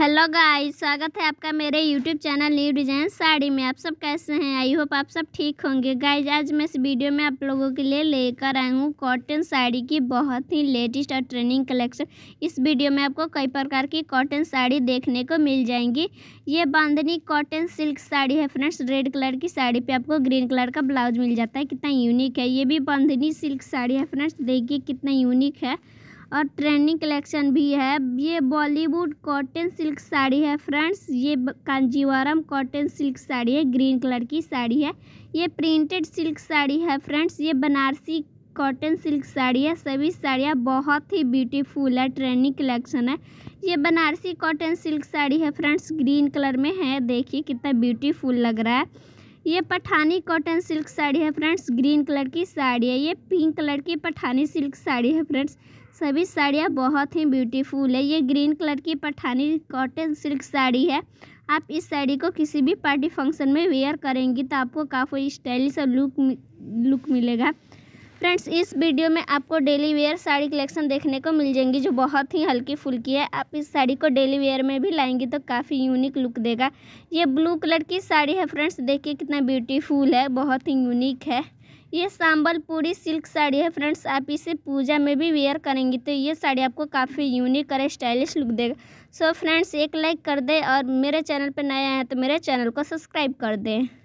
hello guys स्वागत है आपका मेरे YouTube channel new design sari में आप सब कैसे हैं आई होप आप सब ठीक होंगे गाइस आज मैं इस वीडियो में आप लोगों के लिए लेकर आई हूँ कॉटन साड़ी की बहुत ही लेटेस्ट और ट्रेंडिंग कलेक्शन इस वीडियो में आपको कई प्रकार की कॉटन साड़ी देखने को मिल जाएंगी ये बांधनी कॉटन सिल्क साड़ी है फ्रेंड्स रेड कलर की साड़ी पर आपको ग्रीन कलर का ब्लाउज मिल जाता है कितना यूनिक है ये भी बांधनी सिल्क साड़ी है फ्रेंड्स देखिए कितना यूनिक है और ट्रेंडिंग कलेक्शन भी है ये बॉलीवुड कॉटन सिल्क साड़ी है फ्रेंड्स ये कांजीवरम कॉटन सिल्क साड़ी है ग्रीन कलर की साड़ी है ये प्रिंटेड सिल्क साड़ी है फ्रेंड्स ये बनारसी कॉटन सिल्क साड़ी है सभी साड़ियाँ बहुत ही ब्यूटीफुल है ट्रेंडिंग कलेक्शन है ये बनारसी कॉटन सिल्क साड़ी है फ्रेंड्स ग्रीन कलर में है देखिए कितना ब्यूटीफुल लग रहा है ये पठानी कॉटन सिल्क साड़ी है फ्रेंड्स ग्रीन कलर की साड़ी है ये पिंक कलर की पठानी सिल्क साड़ी है फ्रेंड्स सभी साड़ियाँ बहुत ही ब्यूटीफुल है ये ग्रीन कलर की पठानी कॉटन सिल्क साड़ी है आप इस साड़ी को किसी भी पार्टी फंक्शन में वेयर करेंगी तो आपको काफ़ी स्टाइलिश और लुक लुक मिलेगा फ्रेंड्स इस वीडियो में आपको डेली वेयर साड़ी कलेक्शन देखने को मिल जाएंगी जो बहुत ही हल्की फुल्की है आप इस साड़ी को डेली वेयर में भी लाएंगी तो काफ़ी यूनिक लुक देगा ये ब्लू कलर की साड़ी है फ्रेंड्स देखिए कितना ब्यूटीफुल है बहुत ही यूनिक है ये सांबलपुरी सिल्क साड़ी है फ्रेंड्स आप इसे पूजा में भी वेयर करेंगी तो ये साड़ी आपको काफ़ी यूनिक और स्टाइलिश लुक देगा सो so फ्रेंड्स एक लाइक कर दें और मेरे चैनल पर नया आए तो मेरे चैनल को सब्सक्राइब कर दें